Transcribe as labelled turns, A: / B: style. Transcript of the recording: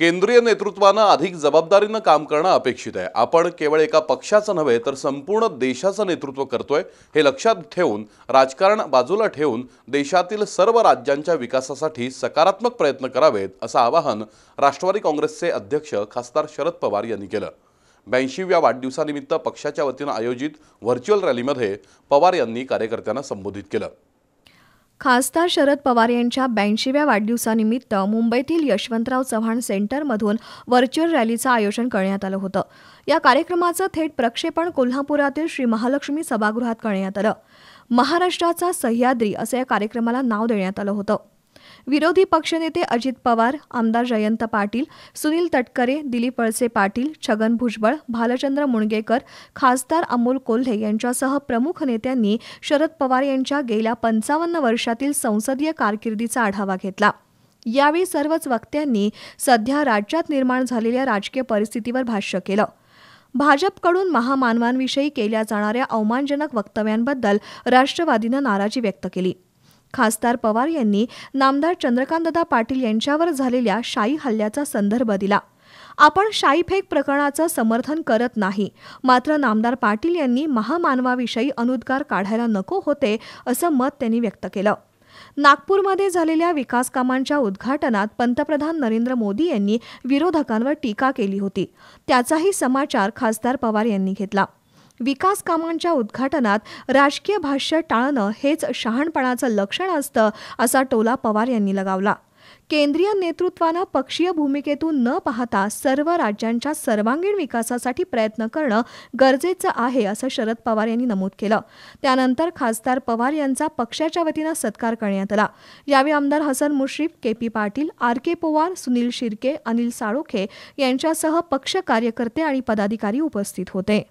A: केंद्रीय नेतृत्वानं अधिक जबाबदारीनं काम करणं अपेक्षित आहे आपण केवळ एका पक्षाचं नव्हे तर संपूर्ण देशाचं नेतृत्व करतोय हे लक्षात ठेवून राजकारण बाजूला ठेवून देशातील सर्व राज्यांच्या विकासासाठी सकारात्मक प्रयत्न करावेत असं आवाहन राष्ट्रवादी काँग्रेसचे अध्यक्ष खासदार शरद पवार यांनी केलं ब्याऐंशीव्या वाढदिवसानिमित्त पक्षाच्या वतीनं आयोजित व्हर्च्युअल रॅलीमध्ये पवार यांनी कार्यकर्त्यांना संबोधित केलं
B: खासदार शरद पवार यांच्या ब्याऐंशीव्या वाढदिवसानिमित्त मुंबईतील यशवंतराव चव्हाण सेंटरमधून व्हर्च्युअल रॅलीचं आयोजन करण्यात आलं होतं या कार्यक्रमाचं थेट प्रक्षेपण कोल्हापुरातील श्री महालक्ष्मी सभागृहात करण्यात आलं महाराष्ट्राचा सह्याद्री असं या कार्यक्रमाला नाव देण्यात आलं होतं विरोधी पक्षनेते अजित पवार आमदार जयंत पाटील सुनील तटकरे दिलीप वळसे पाटील छगन भुजबळ भालचंद्र मुणगेकर खासदार अमोल कोल्हे यांच्यासह प्रमुख नेत्यांनी शरद पवार यांच्या गेल्या पंचावन्न वर्षातील संसदीय कारकिर्दीचा आढावा घेतला यावेळी सर्वच वक्त्यांनी सध्या राज्यात निर्माण झालेल्या राजकीय परिस्थितीवर भाष्य केलं भाजपकडून महामानवांविषयी केल्या जाणाऱ्या अवमानजनक वक्तव्यांबद्दल राष्ट्रवादीनं नाराजी व्यक्त केली खासदार पवार यांनी नामदार चंद्रकांतदा पाटील यांच्यावर झालेल्या शाई हल्ल्याचा संदर्भ दिला आपण शाईफेक प्रकरणाचं समर्थन करत नाही मात्र नामदार पाटील यांनी महामानवाविषयी अनुद्गार काढायला नको होते असं मत त्यांनी व्यक्त केलं नागपूरमध्ये झालेल्या विकास कामांच्या उद्घाटनात पंतप्रधान नरेंद्र मोदी यांनी विरोधकांवर टीका केली होती त्याचाही समाचार खासदार पवार यांनी घेतला विकास कामांच्या उद्घाटनात राजकीय भाष्य टाळणं हेच शहाणपणाचं लक्षण असतं असा टोला पवार यांनी लगावला केंद्रीय नेतृत्वानं पक्षीय भूमिकेतून न पाहता सर्व राज्यांच्या सर्वांगीण विकासासाठी प्रयत्न करणं गरजेचं आहे असं शरद पवार यांनी नमूद केलं त्यानंतर खासदार पवार यांचा पक्षाच्या वतीनं सत्कार करण्यात आला यावेळी आमदार Hasan Mushrif K P Patil R K Pawar Sunil Shirke Anil Salokhe यांच्यासह पक्ष कार्यकर्ते आणि पदाधिकारी उपस्थित होते